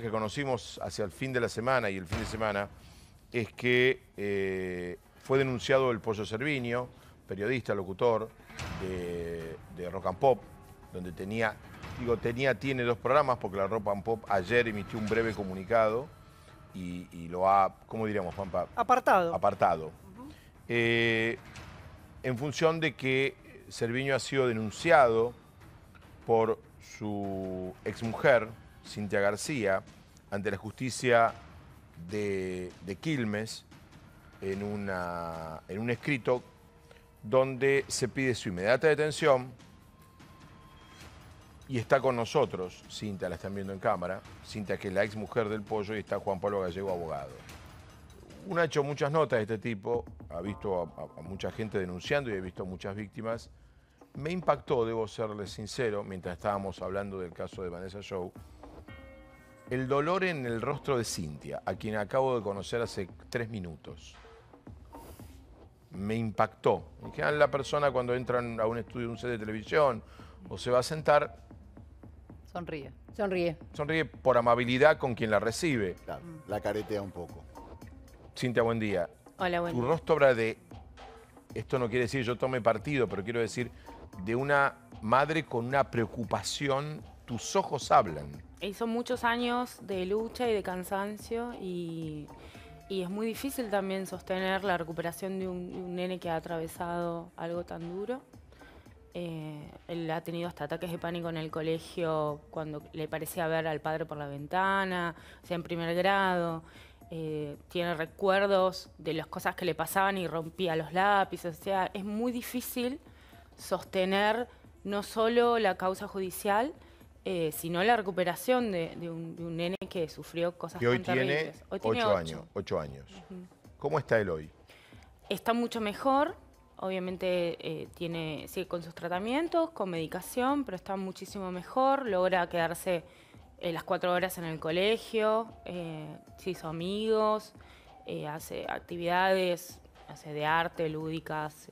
que conocimos hacia el fin de la semana y el fin de semana es que eh, fue denunciado el Pollo Servinio, periodista, locutor de, Rock and Pop, donde tenía, digo, tenía, tiene dos programas, porque la Rock and Pop ayer emitió un breve comunicado y, lo ha, ¿cómo diríamos, Juan Pablo? Apartado. Apartado. Eh, en función de que Serviño ha sido denunciado por su exmujer, Cintia García, ante la justicia de, Quilmes, en, una, en un escrito donde se pide su inmediata detención y está con nosotros, Cintia, la están viendo en cámara, Cintia que es la ex mujer del pollo y está Juan Pablo Gallego, abogado. Uno ha hecho muchas notas de este tipo, ha visto a, mucha gente denunciando y he visto muchas víctimas. Me impactó, debo serles sincero, mientras estábamos hablando del caso de Vanessa Show, el dolor en el rostro de Cintia, a quien acabo de conocer hace tres minutos, me impactó. En general, la persona cuando entra a un estudio, un set de televisión, o se va a sentar... Sonríe. Sonríe. Sonríe por amabilidad con quien la recibe. la caretea un poco. Cintia, buen día. Hola, buen día. Tu rostro habla de... Esto no quiere decir yo tome partido, pero quiero decir de una madre con una preocupación, tus ojos hablan. Eh, son muchos años de lucha y de cansancio y, es muy difícil también sostener la recuperación de un, nene que ha atravesado algo tan duro. Eh, él ha tenido hasta ataques de pánico en el colegio cuando le parecía ver al padre por la ventana, o sea, en primer grado. Eh, tiene recuerdos de las cosas que le pasaban y rompía los lápices. O sea, es muy difícil sostener no solo la causa judicial, eh, sino la recuperación de, un, nene que sufrió cosas que hoy tan tiene Hoy años. ocho años. ¿Cómo está él hoy? Está mucho mejor. Obviamente eh, tiene, sigue con sus tratamientos, con medicación, pero está muchísimo mejor. Logra quedarse eh, las cuatro horas en el colegio, se hizo amigos, hace actividades hace de arte, lúdicas,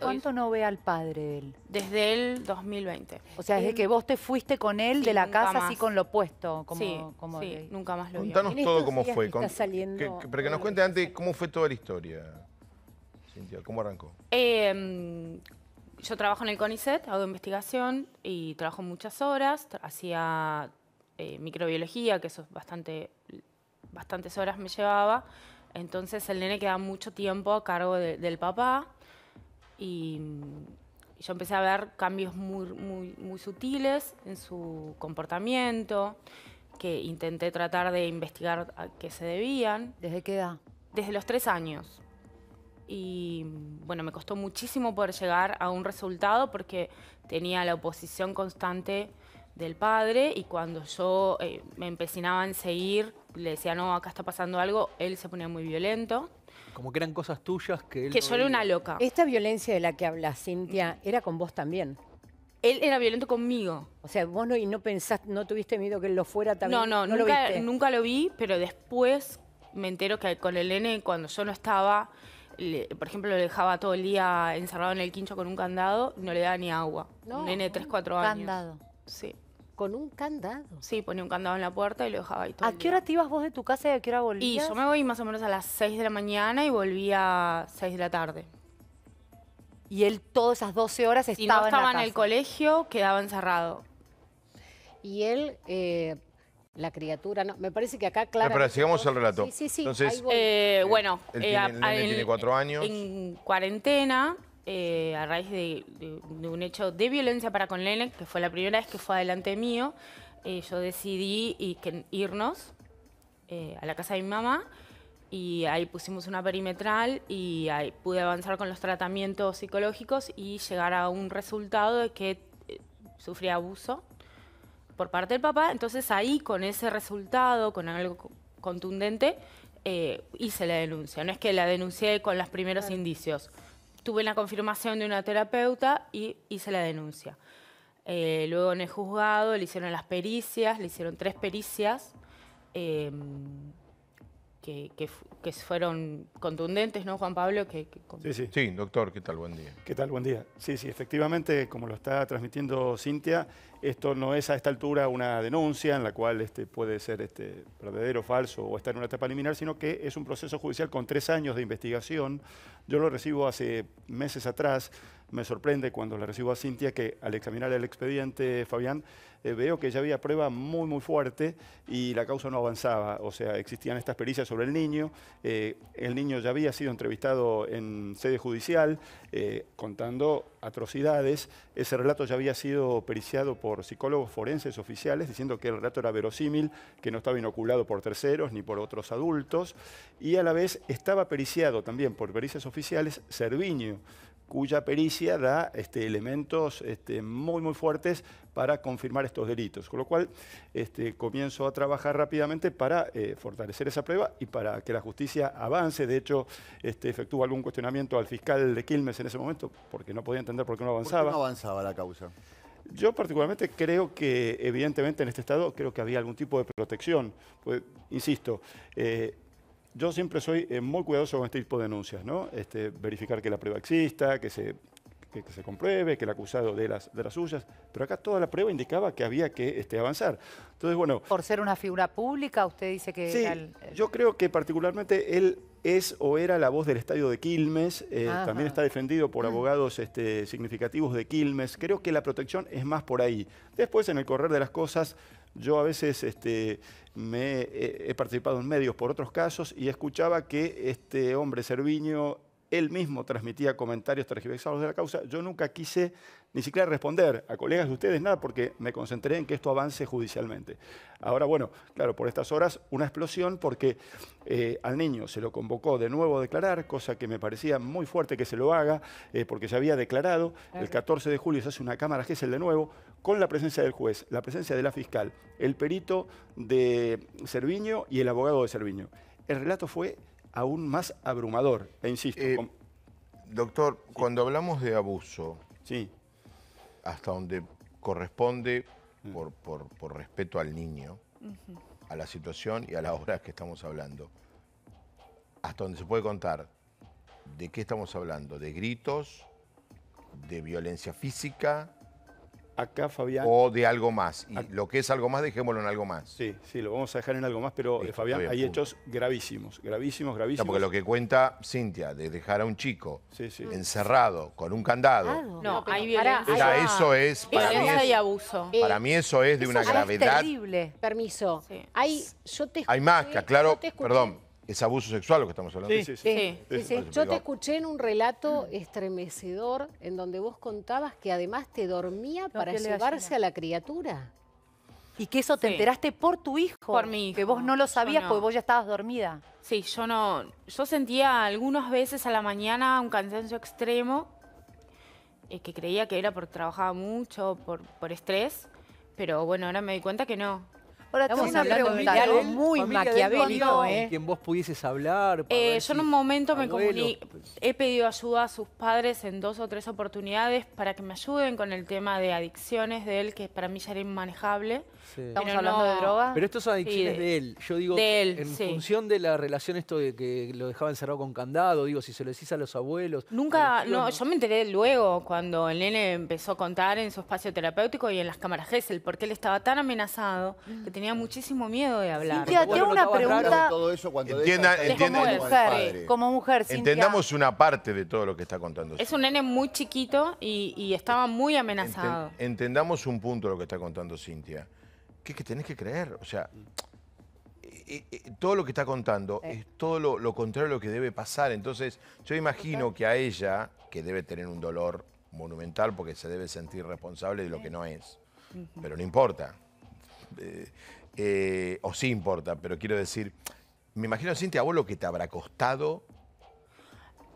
¿Cuánto no ve al padre él? Desde el 2020. O sea, desde que vos te fuiste con él de la casa así con lo puesto. Como, sí, nunca más lo Contanos todo cómo fue. Con... que, nos cuente antes cómo fue toda la historia, Cintia. ¿Cómo arrancó? Em, yo trabajo en el CONICET, hago investigación y trabajo muchas horas. Hacía eh, microbiología, que eso bastante, bastantes horas me llevaba. Entonces el nene queda mucho tiempo a cargo del papá y yo empecé a ver cambios muy, muy, sutiles en su comportamiento, que intenté tratar de investigar a qué se debían. ¿Desde qué edad? Desde los tres años. Y bueno, me costó muchísimo poder llegar a un resultado porque tenía la oposición constante del padre y cuando yo eh, me empecinaba en seguir, le decía, no, acá está pasando algo, él se ponía muy violento. Como que eran cosas tuyas que él... Que yo solo una loca. Esta violencia de la que hablas, Cintia, era con vos también. Él era violento conmigo. O sea, vos no, y no pensaste, no tuviste miedo que él lo fuera también. No, no, nunca, lo vi, pero después me entero que con el N, cuando yo no estaba, por ejemplo, lo dejaba todo el día encerrado en el quincho con un candado, no le daba ni agua. Un nene de 3, 4 años. Candado. Sí. Con un candado. Sí, ponía un candado en la puerta y lo dejaba ahí todo. ¿A qué hora te ibas vos de tu casa y a qué hora volvías? Y yo me voy más o menos a las 6 de la mañana y volví a 6 de la tarde. Y él todas esas 12 horas estaba, Y no estaba en, el colegio, quedaba encerrado. Y él, eh, la criatura, no, me parece que acá, claro. Ah, pero sigamos el relato. Sí, sí, sí. Entonces, eh, eh, bueno, tiene, años. En cuarentena, eh, a raíz de, un hecho de violencia para con Lene, que fue la primera vez que fue adelante mío, eh, yo decidí irnos eh, a la casa de mi mamá y ahí pusimos una perimetral y ahí pude avanzar con los tratamientos psicológicos y llegar a un resultado de que sufría abuso por parte del papá. Entonces ahí con ese resultado, con algo contundente, hice la denuncia. No es que la denuncié con los primeros indicios tuve la confirmación de una terapeuta y hice la denuncia. Eh, luego en el juzgado le hicieron las pericias, le hicieron tres pericias. Eh, que, fueron contundentes, ¿no, Juan Pablo? Que, sí, sí. doctor, ¿qué tal? Buen día. ¿Qué tal? Buen día. Sí, sí, efectivamente, como lo está transmitiendo Cintia, esto no es a esta altura una denuncia en la cual este, puede ser este, verdadero, falso o estar en una etapa liminar, sino que es un proceso judicial con tres años de investigación. Yo lo recibo hace meses atrás me sorprende cuando la recibo a Cintia que al examinar el expediente, Fabián, eh, veo que ya había prueba muy, muy fuerte y la causa no avanzaba. O sea, existían estas pericias sobre el niño, eh, el niño ya había sido entrevistado en sede judicial eh, contando atrocidades, ese relato ya había sido periciado por psicólogos forenses oficiales diciendo que el relato era verosímil, que no estaba inoculado por terceros ni por otros adultos y a la vez estaba periciado también por pericias oficiales Serviño, cuya pericia da este, elementos este, muy, muy fuertes para confirmar estos delitos. Con lo cual, este, comienzo a trabajar rápidamente para eh, fortalecer esa prueba y para que la justicia avance. De hecho, este, efectúo algún cuestionamiento al fiscal de Quilmes en ese momento, porque no podía entender por qué no avanzaba. ¿Por qué no avanzaba la causa? Yo particularmente creo que, evidentemente, en este estado creo que había algún tipo de protección. Pues, insisto, eh, yo siempre soy eh, muy cuidadoso con este tipo de denuncias, ¿no? Este, verificar que la prueba exista, que se, que, se compruebe, que el acusado de las, de las suyas, pero acá toda la prueba indicaba que había que este, avanzar. Entonces, bueno... Por ser una figura pública, usted dice que... Sí, yo creo que particularmente él es o era la voz del estadio de Quilmes, eh, también está defendido por mm. abogados este, significativos de Quilmes. Creo que la protección es más por ahí. Después, en el correr de las cosas, yo a veces este, me he, participado en medios por otros casos y escuchaba que este hombre, Cerviño, él mismo transmitía comentarios tergiversados de la causa, yo nunca quise ni siquiera responder a colegas de ustedes nada porque me concentré en que esto avance judicialmente. Ahora, bueno, claro, por estas horas una explosión porque eh, al niño se lo convocó de nuevo a declarar, cosa que me parecía muy fuerte que se lo haga eh, porque se había declarado. El 14 de julio se hace una Cámara el de nuevo con la presencia del juez, la presencia de la fiscal, el perito de Serviño y el abogado de Serviño. El relato fue aún más abrumador. E insisto. Eh, doctor, cuando hablamos de abuso, sí. hasta donde corresponde mm. por, respeto al niño, a la situación y a las hora que estamos hablando, hasta donde se puede contar, ¿de qué estamos hablando? ¿De gritos? ¿De violencia física? acá, Fabián. O de algo más. Y lo que es algo más, dejémoslo en algo más. Sí, sí, lo vamos a dejar en algo más, pero eh, Fabián, hay hechos gravísimos, gravísimos, gravísimos. porque lo que cuenta Cintia, de dejar a un chico encerrado con un candado. Ah, no, ahí hay eso es. Para mí abuso. Eh, para mí eso es de una gravedad. terrible. Permiso. Hay, yo te hay más, que aclaro, perdón es abuso sexual lo que estamos hablando. Sí, sí, sí. Yo te escuché en un relato estremecedor en donde vos contabas que además te dormía para llevarse a la criatura. Y que eso te enteraste por tu hijo. Por mi Que vos no lo sabías porque vos ya estabas dormida. Sí, yo no. Yo sentía algunas veces a la mañana un cansancio extremo eh, que creía que era porque trabajaba mucho, por, por estrés. Pero bueno, ahora me di cuenta que no, Ahora hablando De algo muy maquiavélico, ¿eh? quien vos pudieses hablar. Eh, yo en un momento me pues. he pedido ayuda a sus padres en dos o tres oportunidades para que me ayuden con el tema de adicciones de él, que para mí ya era inmanejable. Estamos hablando de drogas. Pero esto son adicciones de, él. Yo digo, en función de la relación esto de que lo dejaba encerrado con candado, digo, si se lo decís a los abuelos. Nunca, no, yo me enteré luego cuando el nene empezó a contar en su espacio terapéutico y en las cámaras Gessel, porque él estaba tan amenazado que mm tenía muchísimo miedo de hablar. Cintia, hago una pregunta. como, mujer, Entendamos una parte de todo lo que está contando. Es un nene muy chiquito y, estaba muy amenazado. entendamos un punto de lo que está contando Cintia. qué es que tenés que creer? O sea, eh, eh, eh, todo lo que está contando es todo lo, contrario a lo que debe pasar. Entonces, yo imagino que a ella, que debe tener un dolor monumental porque se debe sentir responsable de lo que no es. Pero no importa, eh, o sí importa, pero quiero decir, me imagino, Cintia, vos lo que te habrá costado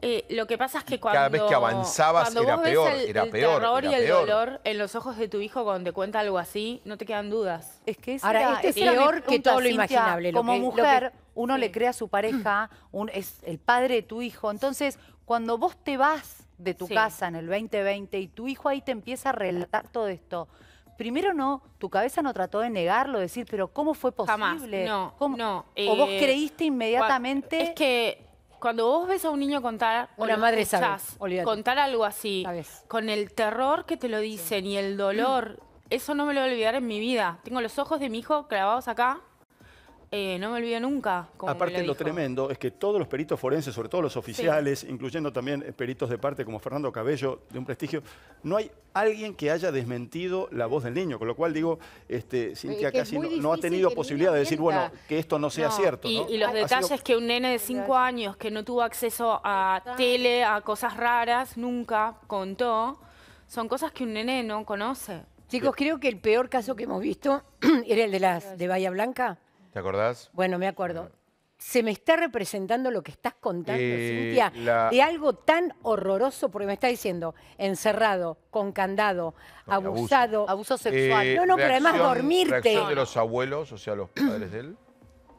eh, lo que pasa es que cuando. Cada vez que avanzabas era, peor, el, era peor. terror y el dolor en los ojos de tu hijo cuando te cuenta algo así, no te quedan dudas. Es que es este peor que todo lo imaginable. Como mujer, uno le crea a su pareja, es el padre de tu hijo. Entonces, cuando vos te vas de tu casa en el 2020 y tu hijo ahí te empieza a relatar todo esto primero no, tu cabeza no trató de negarlo, decir, pero ¿cómo fue posible? no, ¿Cómo? no. ¿O vos eh, creíste inmediatamente? Es que cuando vos ves a un niño contar, una madre sabe. contar algo así, con el terror que te lo dicen y el dolor, eso no me lo voy a olvidar en mi vida. Tengo los ojos de mi hijo clavados acá, eh, no me olvido nunca. Aparte, lo, lo, tremendo es que todos los peritos forenses, sobre todo los oficiales, incluyendo también eh, peritos de parte como Fernando Cabello, de un prestigio, no hay alguien que haya desmentido la voz del niño. Con lo cual, digo, este, Cintia que casi no, ha tenido posibilidad de decir, bueno, que esto no sea cierto. Y, los detalles que un nene de cinco años que no tuvo acceso a tele, a cosas raras, nunca contó, son cosas que un nene no conoce. Chicos, creo que el peor caso que hemos visto era el de las de Bahía Blanca ¿Te acordás? Bueno, me acuerdo. Se me está representando lo que estás contando, Cintia, de algo tan horroroso, porque me está diciendo encerrado, con candado, abusado. Abuso eh, sexual. No, no, pero además dormirte. Reacción de los abuelos, o sea, los padres de él.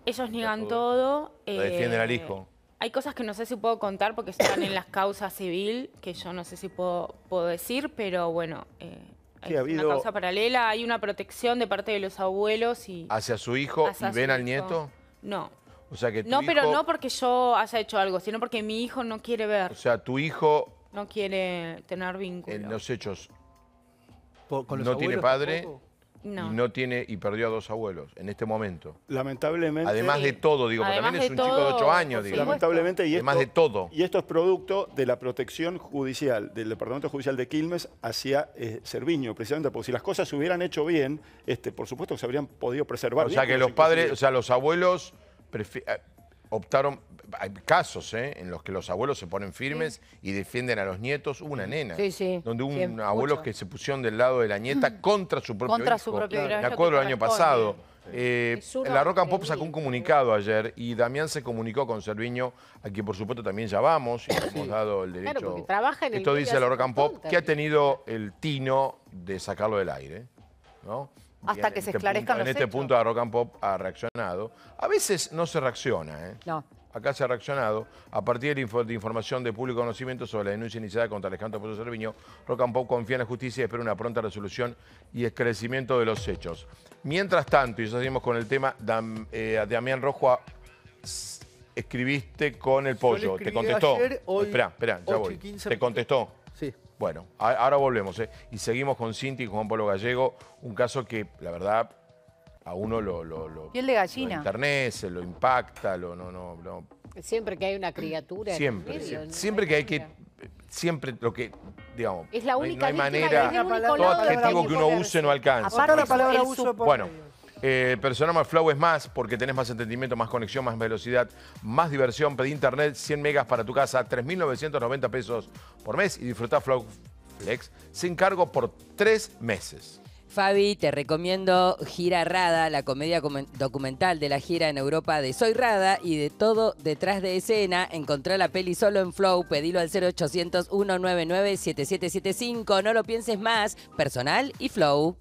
Ellos niegan todo. La defienden al eh, hijo. Hay cosas que no sé si puedo contar porque están en las causas civil, que yo no sé si puedo, decir, pero bueno, eh, hay una causa paralela, hay una protección de parte de los abuelos y... ¿Hacia su hijo y ven al nieto? No. sea no, pero no porque yo haya hecho algo, sino porque mi hijo no quiere ver. O sea, tu hijo... No quiere tener vínculo. En los hechos. no tiene padre. Y no tiene, y perdió a dos abuelos en este momento. Lamentablemente. Además de todo, digo, porque también es un chico de ocho años, digo. Lamentablemente, y esto, Además de todo. y esto es producto de la protección judicial, del Departamento Judicial de Quilmes hacia Serviño, eh, Cerviño, precisamente, porque si las cosas se hubieran hecho bien, este, por supuesto que se habrían podido preservar. O sea que los padres, o sea, los abuelos eh, optaron, hay casos ¿eh? en los que los abuelos se ponen firmes y defienden a los nietos, una nena, donde hubo un abuelos que se pusieron del lado de la nieta contra su propio contra Su propio Me acuerdo eh, el año pasado. la Rock and Pop sacó un comunicado ayer y Damián se comunicó con Serviño, a quien por supuesto también llamamos y nos hemos dado el derecho. Esto dice la Rock and Pop, que ha tenido el tino de sacarlo del aire. ¿no? hasta que se este esclarezcan punto, hechos. En este punto a Rock and Pop ha reaccionado. A veces no se reacciona, ¿eh? No. Acá se ha reaccionado a partir de, información de público conocimiento sobre la denuncia iniciada contra Alejandro Pozo Serviño. Rock and Pop confía en la justicia y espera una pronta resolución y esclarecimiento de los hechos. Mientras tanto, y ya seguimos con el tema, eh, Damián Rojo escribiste con el pollo. Te contestó. Espera, espera, ya voy. Te contestó. Bueno, ahora volvemos ¿eh? y seguimos con Cinti y Juan Pablo Gallego, un caso que la verdad a uno lo, lo, lo, de gallina. lo lo impacta, lo no, no, Siempre que hay una criatura. Siempre, siempre, que hay que siempre lo que, digamos, es la única no no hay manera, todo adjetivo que uno use no alcanza. Aparte, la palabra uso eh, personal más Flow es más porque tenés más entendimiento, más conexión, más velocidad, más diversión. Pedí internet 100 megas para tu casa, 3.990 pesos por mes y disfrutá Flow Flex sin cargo por tres meses. Fabi, te recomiendo Gira Rada, la comedia documental de la gira en Europa de Soy Rada y de todo detrás de escena. Encontrá la peli solo en Flow, pedilo al 0800 199 7775. No lo pienses más, personal y Flow.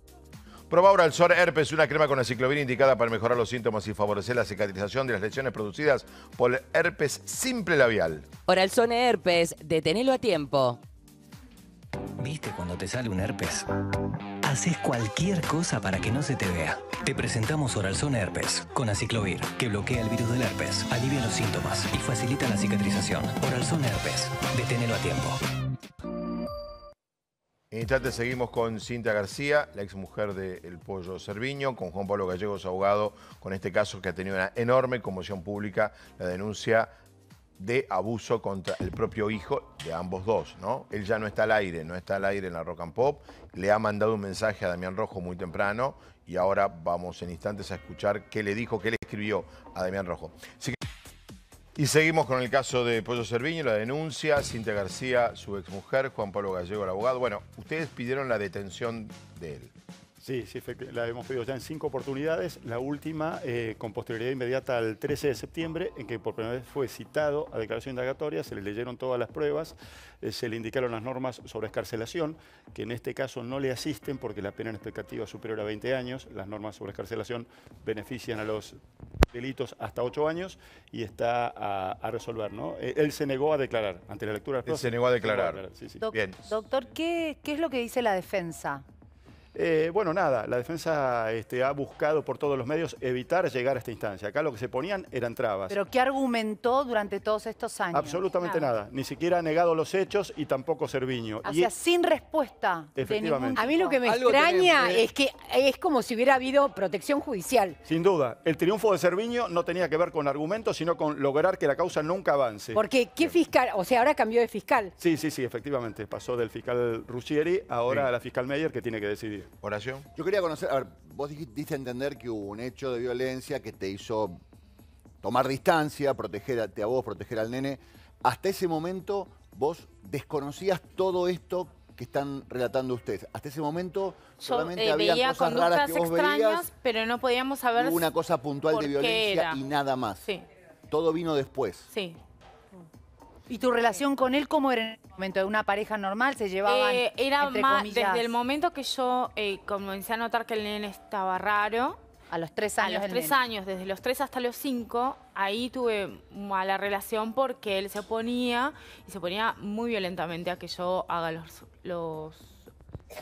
Proba ahora Herpes, una crema con aciclovir indicada para mejorar los síntomas y favorecer la cicatrización de las lesiones producidas por el herpes simple labial. Oral Herpes, detenelo a tiempo. ¿Viste cuando te sale un herpes? Haces cualquier cosa para que no se te vea. Te presentamos Oralzón Herpes con aciclovir, que bloquea el virus del herpes, alivia los síntomas y facilita la cicatrización. Oralzón Herpes, deténelo a tiempo. En instantes seguimos con Cinta García, la exmujer del Pollo Cerviño, con Juan Pablo Gallegos, abogado, con este caso que ha tenido una enorme conmoción pública, la denuncia de abuso contra el propio hijo de ambos dos, ¿no? Él ya no está al aire, no está al aire en la Rock and Pop, le ha mandado un mensaje a Damián Rojo muy temprano y ahora vamos en instantes a escuchar qué le dijo, qué le escribió a Damián Rojo. Y seguimos con el caso de Pollo Cerviño, la denuncia, Cintia García, su exmujer, Juan Pablo Gallego, el abogado. Bueno, ustedes pidieron la detención de él. Sí, sí, la hemos pedido ya en cinco oportunidades, la última eh, con posterioridad inmediata al 13 de septiembre, en que por primera vez fue citado a declaración indagatoria, se le leyeron todas las pruebas, eh, se le indicaron las normas sobre escarcelación, que en este caso no le asisten porque la pena en expectativa es superior a 20 años, las normas sobre escarcelación benefician a los delitos hasta 8 años y está a, resolver, ¿no? Eh, él se negó a declarar ante la lectura Él se negó a declarar. Doctor, ¿qué es lo que dice la defensa? Eh, bueno, nada, la defensa este, ha buscado por todos los medios evitar llegar a esta instancia. Acá lo que se ponían eran trabas. ¿Pero qué argumentó durante todos estos años? Absolutamente nada. Ni siquiera ha negado los hechos y tampoco Serviño. O sin respuesta. definitivamente. A mí lo que me extraña ¿eh? es que es como si hubiera habido protección judicial. Sin duda. El triunfo de Serviño no tenía que ver con argumentos, sino con lograr que la causa nunca avance. Porque, ¿qué fiscal? O sea, ahora cambió de fiscal. Sí, sí, sí, efectivamente. Pasó del fiscal Ruggieri ahora a la fiscal Meyer que tiene que decidir. Oración. Yo quería conocer, a ver, vos dijiste entender que hubo un hecho de violencia que te hizo tomar distancia, proteger a vos, proteger al nene. Hasta ese momento vos desconocías todo esto que están relatando ustedes. Hasta ese momento solamente eh, había cosas raras que extrañas, pero no podíamos saber hubo una cosa puntual de violencia y nada más. Sí. Todo vino después. Sí. ¿Y tu relación con él cómo era en el momento? ¿De una pareja normal? ¿Se llevaban, eh, era Desde el momento que yo eh, comencé a notar que el nene estaba raro... A los tres años. A los tres años, desde los tres hasta los cinco, ahí tuve mala relación porque él se oponía, y se oponía muy violentamente a que yo haga los, los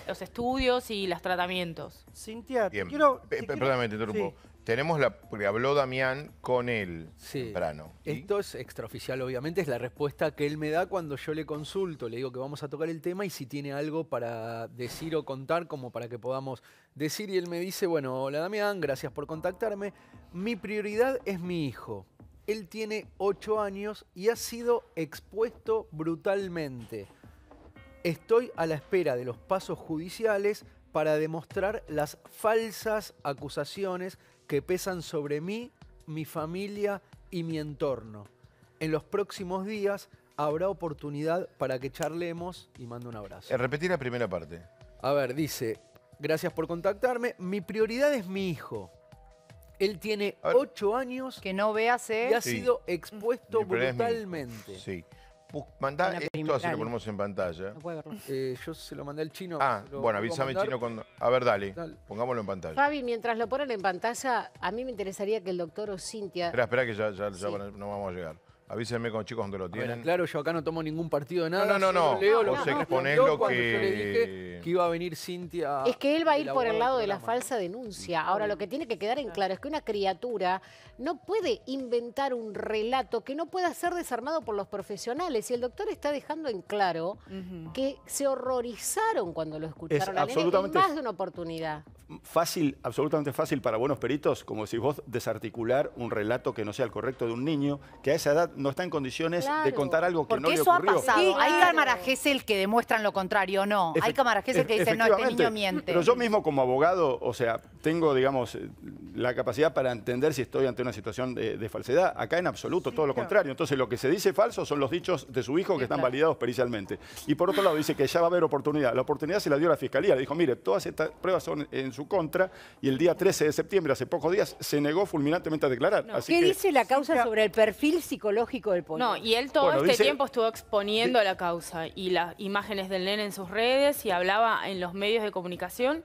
los estudios y los tratamientos. Cintia, quiero... te interrumpo. Tenemos la, habló Damián con él temprano. Esto es extraoficial, obviamente, es la respuesta que él me da cuando yo le consulto, le digo que vamos a tocar el tema y si tiene algo para decir o contar, como para que podamos decir. Y él me dice, bueno, hola Damián, gracias por contactarme. Mi prioridad es mi hijo. Él tiene ocho años y ha sido expuesto brutalmente. Estoy a la espera de los pasos judiciales para demostrar las falsas acusaciones que pesan sobre mí, mi familia y mi entorno. En los próximos días habrá oportunidad para que charlemos y mando un abrazo. Eh, repetí la primera parte. A ver, dice, gracias por contactarme, mi prioridad es mi hijo. Él tiene ocho años Que no y ha sido expuesto brutalmente. Sí mandá esto, así lo ponemos en pantalla. Eh, yo se lo mandé al chino. Ah, bueno, avísame el chino cuando... A ver, dale, pongámoslo en pantalla. Fabi, mientras lo ponen en pantalla, a mí me interesaría que el doctor o Cintia... Espera, espera que ya, ya, no vamos a llegar. Avísenme con chicos donde lo tienen. claro, yo acá no tomo ningún partido de nada. No, no, no. Leo Yo le dije que iba a venir Cintia... Es que él va a ir por el lado de la falsa denuncia. Ahora, lo que tiene que quedar en claro es que una criatura no puede inventar un relato que no pueda ser desarmado por los profesionales. Y el doctor está dejando en claro que se horrorizaron cuando lo escucharon. Es absolutamente... más de una oportunidad. Fácil, absolutamente fácil para buenos peritos, como si vos desarticular un relato que no sea el correcto de un niño, que a esa edad no está en condiciones de contar algo que no le ocurrió. ha pasado. Hay claro. ¿eh? cámaras que demuestran lo contrario, no. Hay cámaras que dicen, no, este niño miente. Pero yo mismo como abogado, o sea, tengo, digamos, eh, la capacidad para entender si estoy ante una situación de, falsedad. Acá en absoluto, todo lo contrario. Entonces, lo que se dice falso son los dichos de su hijo que están validados pericialmente. Y por otro lado, dice que ya va a haber oportunidad. La oportunidad se la dio la fiscalía. Le dijo, mire, todas estas pruebas son en su contra y el día 13 de septiembre, hace pocos días, se negó fulminantemente a declarar. ¿Qué dice la causa sobre el perfil psicológico? No, y él todo este tiempo estuvo exponiendo la causa y las imágenes del nene en sus redes y hablaba en los medios de comunicación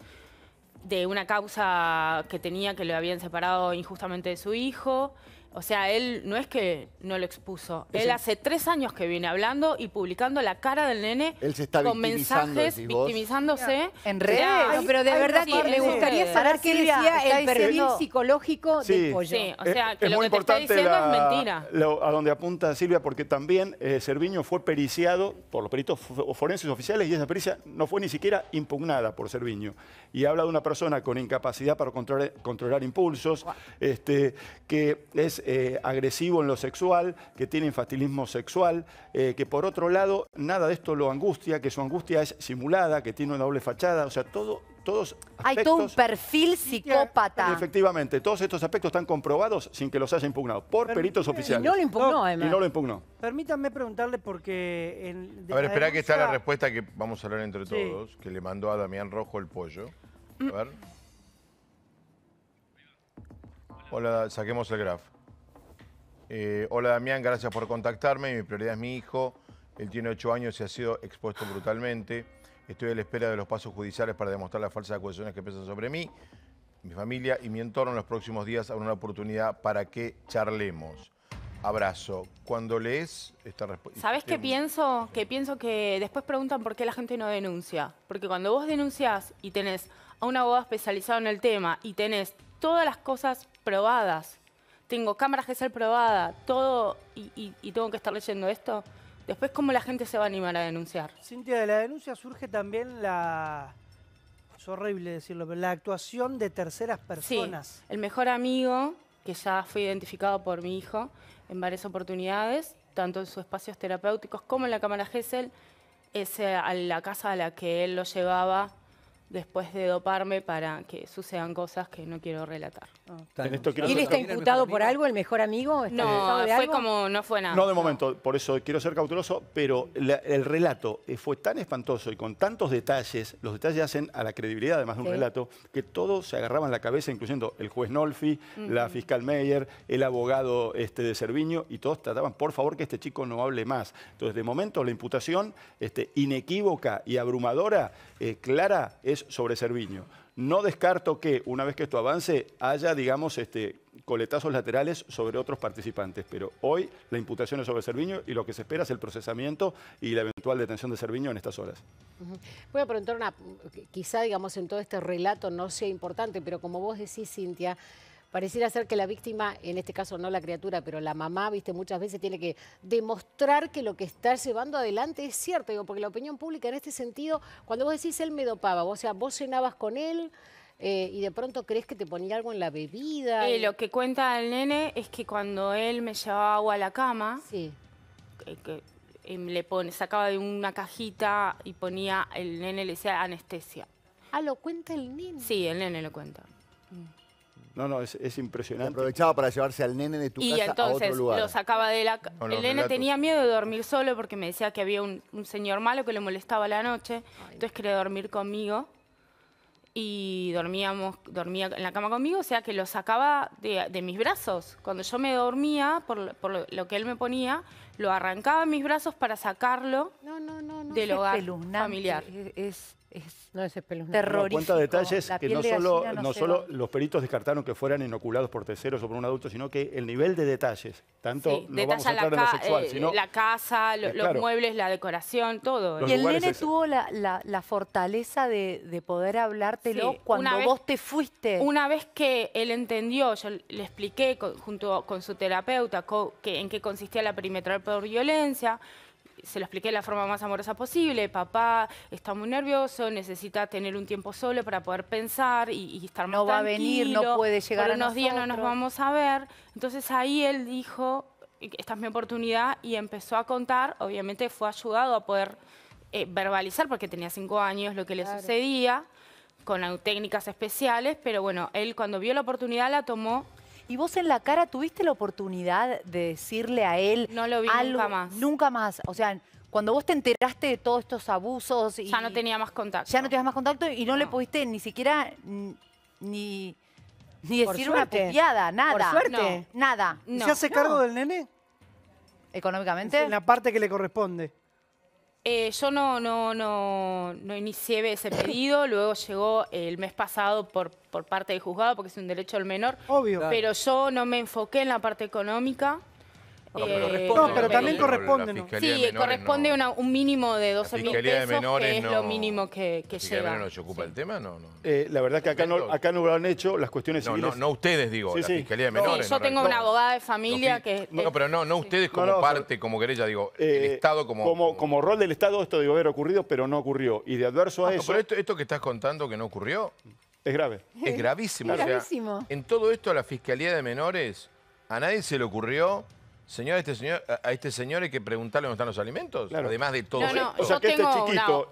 de una causa que tenía que le habían separado injustamente de su hijo. O sea, él no es que no lo expuso. él hace tres años que viene hablando y publicando la cara del nene con mensajes victimizándose. En realidad, pero de verdad gustaría saber qué decía el perfil psicológico de del pollo. o sea, que lo que te está es mentira. a donde apunta Silvia, porque también Serviño eh, fue periciado por los peritos forenses oficiales y esa pericia no fue ni siquiera impugnada por Serviño Y habla de una persona con incapacidad para controlar, impulsos, este, que es eh, agresivo en lo sexual, que tiene infantilismo sexual, eh, que por otro lado nada de esto lo angustia, que su angustia es simulada, que tiene una doble fachada, o sea, todo, todos Hay todo un perfil psicópata. Efectivamente, todos estos aspectos están comprobados sin que los haya impugnado por peritos oficiales. Y no lo impugnó, Y no lo impugnó. Permítanme preguntarle porque... a ver, espera que está la respuesta que vamos a hablar entre todos, que le mandó a Damián Rojo el pollo. A ver. Mm. Hola, saquemos el grafo eh, hola Damián, gracias por contactarme. Mi prioridad es mi hijo. Él tiene ocho años y ha sido expuesto brutalmente. Estoy a la espera de los pasos judiciales para demostrar las falsas acusaciones que pesan sobre mí, mi familia y mi entorno. En los próximos días habrá una oportunidad para que charlemos. Abrazo. Cuando lees esta respuesta... ¿Sabes qué pienso? Que pienso que después preguntan por qué la gente no denuncia. Porque cuando vos denunciás y tenés a un abogado especializado en el tema y tenés todas las cosas probadas tengo cámaras que probada, todo, y, tengo que estar leyendo esto, después cómo la gente se va a animar a denunciar. Cintia, de la denuncia surge también la... Es horrible decirlo, pero la actuación de terceras personas. Sí, el mejor amigo, que ya fue identificado por mi hijo en varias oportunidades, tanto en sus espacios terapéuticos como en la cámara Gesell, es eh, la casa a la que él lo llevaba después de doparme para que sucedan cosas que no quiero relatar. Ah, está imputado por algo, el mejor amigo? no, fue como, no fue nada. No, de momento, por eso quiero ser cauteloso, pero el relato eh, fue tan espantoso y con tantos detalles, los detalles hacen a la credibilidad además de un relato, que todos se agarraban la cabeza, incluyendo el juez Nolfi, la fiscal Meyer, el abogado este, de Serviño, y todos trataban, por favor, que este chico no hable más. Entonces, de momento, la imputación este, inequívoca y abrumadora, eh, clara, es sobre Cerviño. No descarto que, una vez que esto avance, haya, digamos, este, coletazos laterales sobre otros participantes. Pero hoy la imputación es sobre Cerviño y lo que se espera es el procesamiento y la eventual detención de Cerviño en estas horas. Voy a preguntar una, quizá, digamos, en todo este relato no sea importante, pero como vos decís, Cintia, pareciera ser que la víctima, en este caso no la criatura, pero la mamá, viste, muchas veces tiene que demostrar que lo que está llevando adelante es cierto, digo, porque la opinión pública en este sentido, cuando vos decís él me dopaba, o sea, vos cenabas con él, eh, y de pronto crees que te ponía algo en la bebida. Eh, lo que cuenta el nene es que cuando él me llevaba agua a la cama, sí. Eh, le sacaba de una cajita y ponía, el nene le decía anestesia. Ah, lo cuenta el nene. Sí, el nene lo cuenta. Mm. No, no, es, impresionante. Aprovechaba para llevarse al nene de tu y casa entonces, a otro lugar. lo sacaba de la... El nene tenía miedo de dormir solo porque me decía que había un, señor malo que le molestaba la noche. Entonces quería dormir conmigo y dormíamos, dormía en la cama conmigo, o sea que lo sacaba de, mis brazos. Cuando yo me dormía, por, lo, que él me ponía, lo arrancaba en mis brazos para sacarlo no, no, no, del hogar familiar. es no, es cuenta detalles que no solo, no solo los peritos descartaron que fueran inoculados por terceros o por un adulto, sino que el nivel de detalles, tanto no vamos a sexual, eh, sino... La casa, eh, los muebles, la decoración, todo. y el nene tuvo la, fortaleza de, poder hablártelo cuando vos te fuiste. Una vez que él entendió, yo le expliqué junto con su terapeuta en qué consistía la perimetral por violencia, se lo expliqué de la forma más amorosa posible. Papá está muy nervioso, necesita tener un tiempo solo para poder pensar y, estar no No va a venir, no puede llegar por unos días no nos vamos a ver. Entonces ahí él dijo, esta es mi oportunidad y empezó a contar. Obviamente fue ayudado a poder eh, verbalizar porque tenía cinco años lo que le sucedía con técnicas especiales, pero bueno, él cuando vio la oportunidad la tomó ¿Y vos en la cara tuviste la oportunidad de decirle a él no lo vi nunca más? Nunca más. O sea, cuando vos te enteraste de todos estos abusos y ya no tenía más contacto. Ya no tenías más contacto y no, le pudiste ni siquiera ni ni decir una puteada, nada. Por suerte. Nada. ¿Y ¿Se hace cargo del nene? ¿Económicamente? En la parte que le corresponde. Eh, yo no, no, no, no, inicié ese pedido, luego llegó el mes pasado por, por parte del juzgado, porque es un derecho del menor. Pero yo no me enfoqué en la parte económica, no, pero, eh, también corresponde. Sí, corresponde un mínimo de 12.000 mil pesos, menores, es lo mínimo que, que lleva. no se ocupa el tema? No, eh, la verdad que acá no, acá no lo han hecho las cuestiones civiles. No, no ustedes, digo, la Fiscalía de Menores. yo tengo una abogada de familia que... No, pero no, no ustedes como parte, como querella, digo, el eh, Estado como, como... rol del Estado esto debe haber ocurrido, pero no ocurrió. Y de adverso a ah, eso... Pero esto, esto que estás contando que no ocurrió... Es grave. Es gravísimo. Es en todo esto la Fiscalía de Menores, a nadie se le ocurrió Señor, este a este señor, a hay que preguntarle dónde están los alimentos, además de todo. o sea que este, este chiquito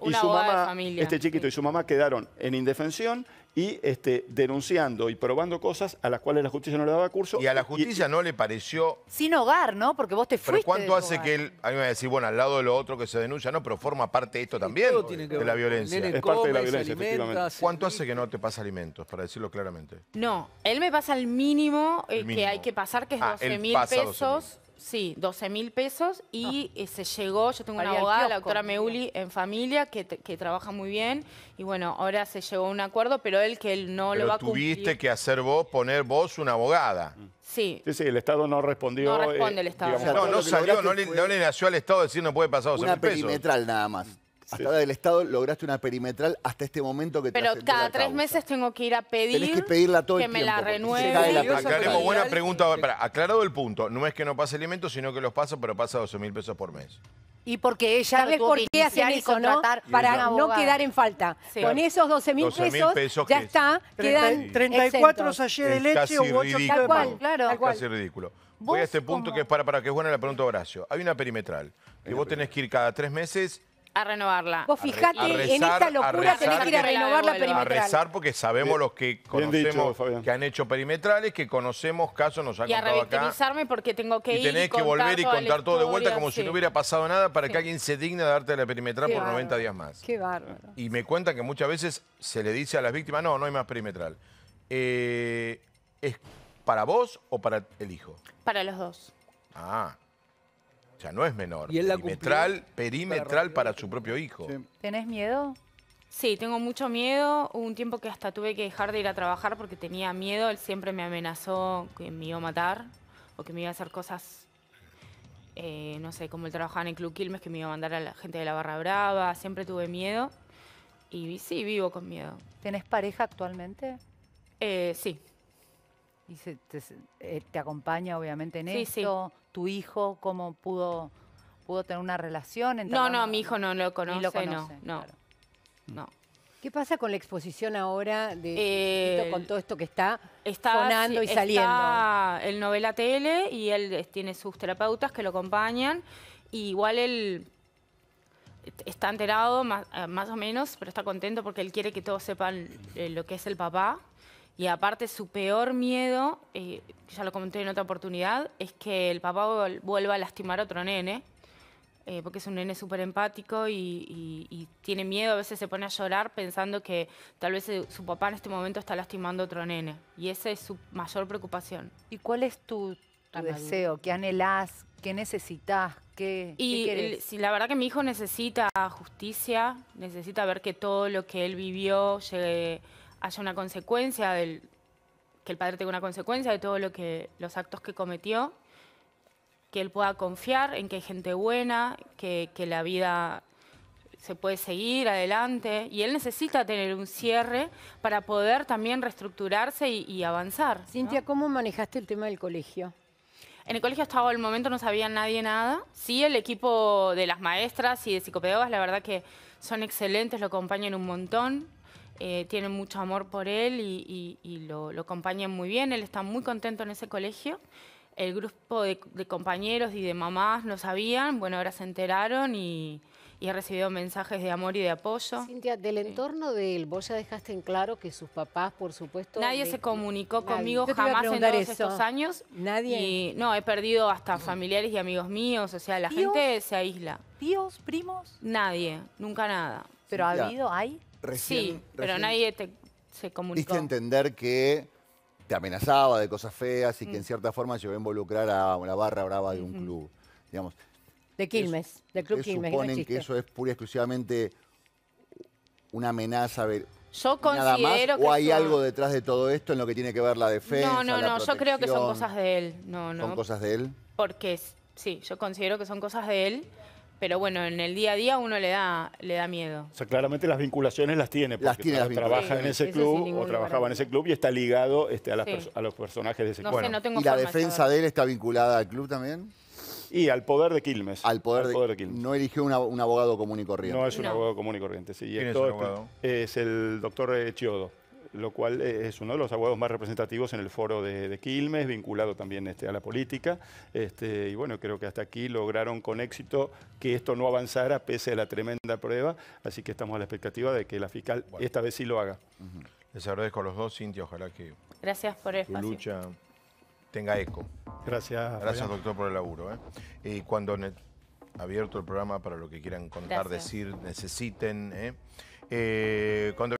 y su mamá, este chiquito y su mamá quedaron en indefensión y este, denunciando y probando cosas a las cuales la justicia no le daba curso. Y a la justicia no le pareció... Sin hogar, ¿no? Porque vos te fuiste Pero ¿cuánto hace que él... A mí me va a decir, bueno, al lado de lo otro que se denuncia, no, pero forma parte de esto también, de la violencia. es parte de la violencia, efectivamente. ¿Cuánto hace que no te pasa alimentos, para decirlo claramente? No, él me pasa el mínimo, eh, que hay que pasar, que es 12 ah, mil pesos. Sí, 12 mil pesos y ah. eh, se llegó, yo tengo una abogada, la doctora Meuli, en familia, que, que, trabaja muy bien y bueno, ahora se llegó a un acuerdo, pero él que él no lo va a cumplir. tuviste que hacer vos, poner vos una abogada. Sí. Sí, sí, el Estado no respondió. No responde el eh, Estado. no, no salió, no le, nació al Estado decir no puede pasar 12 mil pesos. perimetral nada más hasta del Estado lograste una perimetral hasta este momento que te Pero cada tres meses tengo que ir a pedir. Tenés que pedirla todo que me la renueve. buena pregunta. Para, aclarado el punto, no es que no pase alimento, sino que los pasa, pero pasa 12 mil pesos por mes. Y porque ella ¿Sabes por qué hacer eso, no? Para no quedar en falta. Con esos 12 mil pesos, ya está, quedan 34 sachets de leche o 8 tal cual, claro. Es casi ridículo. Voy a este punto que es para, para que es buena la pregunta Horacio. Hay una perimetral y vos tenés que ir cada tres meses a renovarla. Vos fijate, en esta locura tenés que ir a renovar la perimetral. A rezar porque sabemos los que conocemos que han hecho perimetrales, que conocemos casos, nos han y acá. Y a porque tengo que y tenés que volver y contar todo de vuelta como si no hubiera pasado nada para que alguien se digna de darte la perimetral por 90 días más. Qué bárbaro. Y me cuentan que muchas veces se le dice a las víctimas, no, no hay más perimetral. Eh, ¿Es para vos o para el hijo? Para los dos. Ah. O sea, no es menor. ¿Y perimetral, para, su propio hijo. ¿Tenés miedo? Sí, tengo mucho miedo. Hubo un tiempo que hasta tuve que dejar de ir a trabajar porque tenía miedo. Él siempre me amenazó que me iba a matar o que me iba a hacer cosas, eh, no sé, como él trabajaba en el Club Quilmes, que me iba a mandar a la gente de la Barra Brava. Siempre tuve miedo. Y sí, vivo con miedo. ¿Tenés pareja actualmente? Eh, sí. Y eh, te, acompaña obviamente en eso, esto. ¿Tu hijo cómo pudo, pudo tener una relación? No, no, mi hijo no lo conoce. no, ¿Qué pasa con la exposición ahora de eh, con todo esto que está, está sonando y saliendo? Está el novela tele y él eh, tiene sus terapeutas que lo acompañan. igual él está enterado, más, o menos, pero está contento porque él quiere que todos sepan lo que es el papá y aparte su peor miedo, eh, ya lo comenté en otra oportunidad, es que el papá vuelva a lastimar a otro nene, eh, porque es un nene súper empático y, tiene miedo, a veces se pone a llorar pensando que tal vez eh, su papá en este momento está lastimando a otro nene. Y esa es su mayor preocupación. ¿Y cuál es tu, deseo? ¿Qué anhelás? ¿Qué necesitas? ¿Qué, y la verdad que mi hijo necesita justicia, necesita ver que todo lo que él vivió llegue haya una consecuencia, del, que el padre tenga una consecuencia de todos lo que, los actos que cometió, que él pueda confiar en que hay gente buena, que, que la vida se puede seguir adelante y él necesita tener un cierre para poder también reestructurarse y, avanzar. Cintia, ¿cómo manejaste el tema del colegio? En el colegio hasta el momento no sabía nadie nada. Sí, el equipo de las maestras y de psicopedagogas, la verdad que son excelentes, lo acompañan un montón. Eh, tienen mucho amor por él y, lo, acompañan muy bien. Él está muy contento en ese colegio. El grupo de, compañeros y de mamás no sabían, bueno, ahora se enteraron y, he recibido mensajes de amor y de apoyo. Cintia, del entorno de él, vos ya dejaste en claro que sus papás, por supuesto... Nadie se comunicó conmigo jamás en todos estos años. Nadie. no, he perdido hasta familiares y amigos míos, o sea, la gente se aísla. ¿Tíos, primos? Nadie, nunca nada. ¿Pero ha habido, hay? Sí, pero nadie se comunicó. Diste entender que te amenazaba de cosas feas y que en mm. cierta forma llegó a involucrar a una barra brava de un club. Digamos, de Quilmes, de club Quilmes. Suponen que eso es pura y exclusivamente una amenaza. Yo considero que. ¿O hay algo detrás de todo esto en lo que tiene que ver la defensa? No, no, no. Yo creo que son cosas de él. No, no. ¿Son cosas de él? Porque sí, yo considero que son cosas de él. Pero bueno, en el día a día uno le da, le da miedo. O sea, claramente las vinculaciones las tiene, porque las tiene, trabaja en ese club o trabajaba en ese club y está ligado este, a, los personajes de ese club. ¿Y la defensa de él está vinculada al club también? Y al poder de Quilmes. Al poder, de, Quilmes. No eligió un abogado común y corriente. No es un abogado común y corriente, sí. ¿Quién es, el abogado? es el doctor eh, Chiodo lo cual eh, es uno de los abogados más representativos en el foro de, Quilmes, vinculado también este, a la política. Este, y bueno, creo que hasta aquí lograron con éxito que esto no avanzara pese a la tremenda prueba, así que estamos a la expectativa de que la fiscal esta vez sí lo haga. Les agradezco a los dos, Cintia, ojalá que Gracias por el lucha tenga eco. Gracias. Gracias, doctor, por el laburo. ¿eh? Y cuando abierto el programa para lo que quieran contar, decir, necesiten. ¿eh? cuando